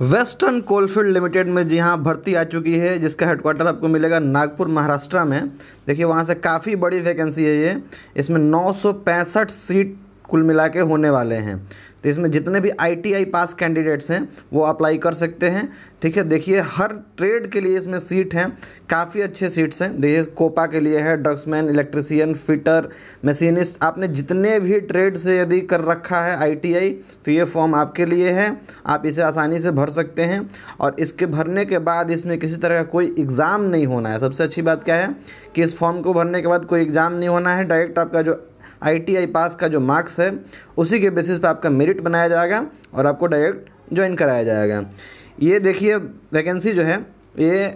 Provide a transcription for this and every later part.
western coalfield limited में जी हाँ भर्ती आ चुकी है जिसका हेडक्वार्टर आपको मिलेगा नागपुर महाराष्ट्र में देखिए वहाँ से काफ़ी बड़ी वैकेंसी है ये इसमें नौ सीट कुल मिला के होने वाले हैं तो इसमें जितने भी आईटीआई पास कैंडिडेट्स हैं वो अप्लाई कर सकते हैं ठीक है देखिए हर ट्रेड के लिए इसमें सीट हैं काफ़ी अच्छे सीट्स हैं देखिए कोपा के लिए है ड्रग्समैन इलेक्ट्रिसियन फिटर मशीनिस्ट आपने जितने भी ट्रेड से यदि कर रखा है आईटीआई तो ये फॉर्म आपके लिए है आप इसे आसानी से भर सकते हैं और इसके भरने के बाद इसमें किसी तरह का कोई एग्ज़ाम नहीं होना है सबसे अच्छी बात क्या है कि इस फॉर्म को भरने के बाद कोई एग्ज़ाम नहीं होना है डायरेक्ट आपका जो आईटीआई पास का जो मार्क्स है उसी के बेसिस पर आपका मेरिट बनाया जाएगा और आपको डायरेक्ट ज्वाइन कराया जाएगा ये देखिए वैकेंसी जो है ये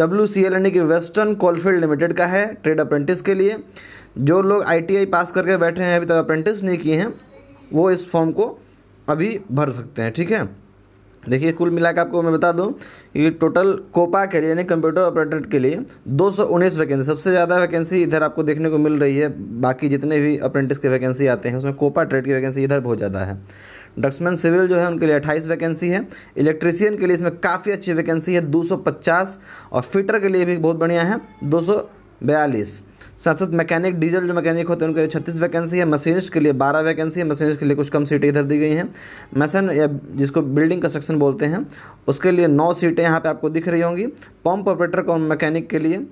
डब्ल्यू सी एल यानी कि वेस्टर्न कोलफील्ड लिमिटेड का है ट्रेड अप्रेंटिस के लिए जो लोग आईटीआई पास करके बैठे हैं अभी तक अप्रेंटिस नहीं किए हैं वो इस फॉर्म को अभी भर सकते हैं ठीक है देखिए कुल मिलाकर आपको मैं बता दूं कि टोटल कोपा के लिए यानी कंप्यूटर ऑपरेटर के लिए 219 वैकेंसी सबसे ज़्यादा वैकेंसी इधर आपको देखने को मिल रही है बाकी जितने भी अप्रेंटिस के वैकेंसी आते हैं उसमें कोपा ट्रेड की वैकेंसी इधर बहुत ज़्यादा है डक्समैन सिविल जो है उनके लिए 28 वैकेंसी है इलेक्ट्रीसियन के लिए इसमें काफ़ी अच्छी वैकेंसी है 250 और फिटर के लिए भी बहुत बढ़िया है दो साथ साथ मैकेनिक डीजल जो मैकेनिक होते हैं उनके लिए छत्तीस वैकेंसी है मशीनिस्ट के लिए बारह वैकेंसी है मशीनिस्ट के लिए कुछ कम सीटें इधर दी गई हैं मैसन या जिसको बिल्डिंग कंस्ट्रक्शन बोलते हैं उसके लिए नौ सीटें यहाँ पर आपको दिख रही होंगी पम्प ऑपरेटर और मैकेनिक के लिए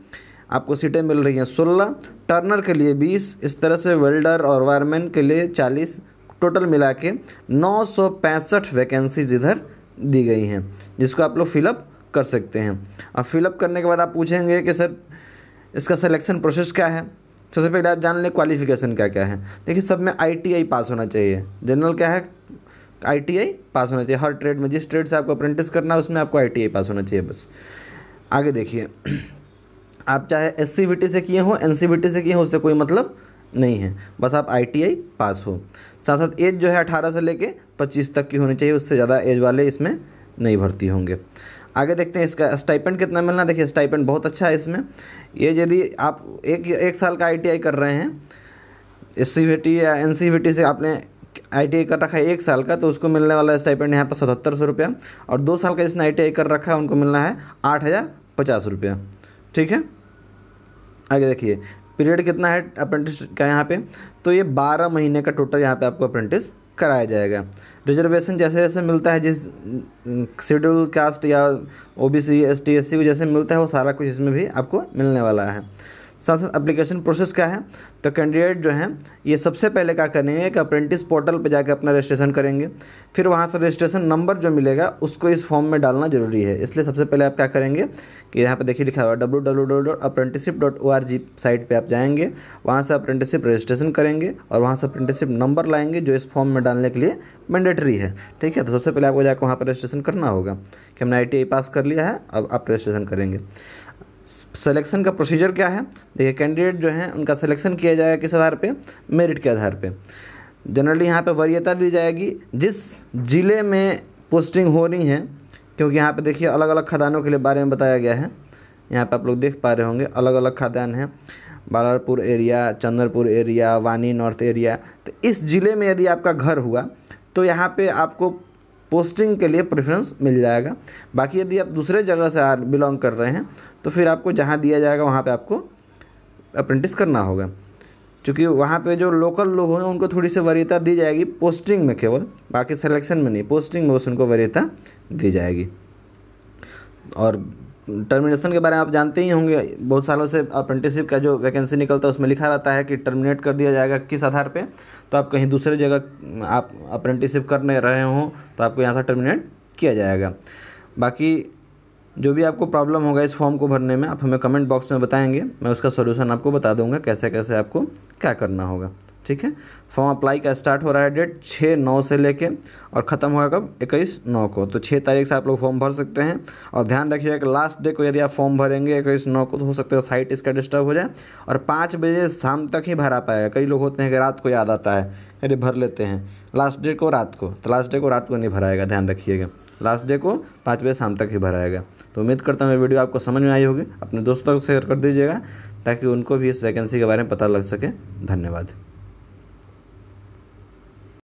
आपको सीटें मिल रही हैं सोलह टर्नर के लिए बीस इस तरह से वेल्डर और वायरमैन के लिए चालीस टोटल मिला के नौ वैकेंसीज इधर दी गई हैं जिसको आप लोग फिलअप कर सकते हैं अब फिलअप करने के बाद आप पूछेंगे कि सर इसका सिलेक्शन प्रोसेस क्या है सबसे पहले आप जान लें क्वालिफिकेशन क्या क्या है देखिए सब में आईटीआई पास होना चाहिए जनरल क्या है आईटीआई पास होना चाहिए हर ट्रेड में जिस ट्रेड से आपको अप्रेंटिस करना है उसमें आपको आईटीआई पास होना चाहिए बस आगे देखिए आप चाहे एस से किए हों एन से किए हों उससे कोई मतलब नहीं है बस आप आई पास हो साथ साथ एज जो है अठारह से लेके पच्चीस तक की होनी चाहिए उससे ज़्यादा एज वाले इसमें नहीं भर्ती होंगे आगे देखते हैं इसका स्टाइपेंड कितना मिलना देखिए स्टाइपेंड बहुत अच्छा है इसमें ये यदि आप एक एक साल का आई कर रहे हैं एस या एन से आपने आई कर रखा है एक साल का तो उसको मिलने वाला स्टाइपेंड यहाँ पर सतहत्तर सौ रुपया और दो साल का जिसने आई कर रखा है उनको मिलना है आठ हज़ार पचास रुपया ठीक है आगे देखिए पीरियड कितना है अप्रेंटिस का यहाँ पे तो ये बारह महीने का टोटल यहाँ पे आपको अप्रेंटिस कराया जाएगा रिजर्वेशन जैसे जैसे मिलता है जिस शेड्यूल कास्ट या O B C S T S C को जैसे मिलता है वो सारा कुछ इसमें भी आपको मिलने वाला है साथ साथ एप्लीकेशन प्रोसेस क्या है तो कैंडिडेट जो हैं ये सबसे पहले क्या करेंगे कि अप्रेंटिस पोर्टल पर जाकर अपना रजिस्ट्रेशन करेंगे फिर वहाँ से रजिस्ट्रेशन नंबर जो मिलेगा उसको इस फॉर्म में डालना जरूरी है इसलिए सबसे पहले आप क्या करेंगे कि यहाँ पर देखिए लिखा हुआ W W W dot apprenticeship dot O R G site पर आप जाएंगे वहाँ से अप्रेंटिसिप रजिस्ट्रेशन करेंगे और वहाँ से अप्रेंटिसिप नंबर लाएंगे जो इस फॉर्म में डालने के लिए मैंडेटरी है ठीक है तो सबसे पहले आपको जाकर वहाँ पर रजिस्ट्रेशन करना होगा कि हमने आई पास कर लिया है अब आप रजिस्ट्रेशन करेंगे सिलेक्शन का प्रोसीजर क्या है देखिए कैंडिडेट जो हैं उनका सिलेक्शन किया जाएगा किस आधार पे मेरिट के आधार पे जनरली यहाँ पे वरीयता दी जाएगी जिस ज़िले में पोस्टिंग हो रही है क्योंकि यहाँ पे देखिए अलग अलग खदानों के लिए बारे में बताया गया है यहाँ पे आप लोग देख पा रहे होंगे अलग अलग खदान हैं Ballarpur area Chandrapur area Wani north area तो इस ज़िले में यदि आपका घर हुआ तो यहाँ पर आपको पोस्टिंग के लिए प्रेफरेंस मिल जाएगा बाकी यदि आप दूसरे जगह से बिलोंग कर रहे हैं तो फिर आपको जहाँ दिया जाएगा वहाँ पर आपको अप्रेंटिस करना होगा क्योंकि वहाँ पे जो लोकल लोग होंगे उनको थोड़ी सी वरीयता दी जाएगी पोस्टिंग में केवल बाकी सिलेक्शन में नहीं पोस्टिंग में बस उनको वरीयता दी जाएगी और टर्मिनेशन के बारे में आप जानते ही होंगे बहुत सालों से अप्रेंटिसशिप का जो वैकेंसी निकलता है उसमें लिखा रहता है कि टर्मिनेट कर दिया जाएगा किस आधार पे तो आप कहीं दूसरे जगह आप अप्रेंटिसशिप करने रहे हों तो आपको यहाँ से टर्मिनेट किया जाएगा बाकी जो भी आपको प्रॉब्लम होगा इस फॉर्म को भरने में आप हमें कमेंट बॉक्स में बताएंगे मैं उसका सोल्यूशन आपको बता दूंगा कैसे कैसे आपको क्या करना होगा ठीक है फॉर्म अप्लाई का स्टार्ट हो रहा है डेट छः नौ से लेके और ख़त्म होगा कब इक्कीस नौ को तो छः तारीख से आप लोग फॉर्म भर सकते हैं और ध्यान रखिएगा कि लास्ट डे को यदि आप फॉर्म भरेंगे इक्कीस नौ को तो हो सकता है साइट इसका डिस्टर्ब हो जाए और पाँच बजे शाम तक ही भरा पाएगा कई लोग होते हैं कि रात को याद आता है यदि भर लेते हैं लास्ट डे को रात को तो लास्ट डे को रात को नहीं भराएगा ध्यान रखिएगा लास्ट डे को पाँच बजे शाम तक ही भराएगा तो उम्मीद करता हूँ ये वीडियो आपको समझ में आई होगी अपने दोस्तों को शेयर कर दीजिएगा ताकि उनको भी इस वैकेंसी के बारे में पता लग सके धन्यवाद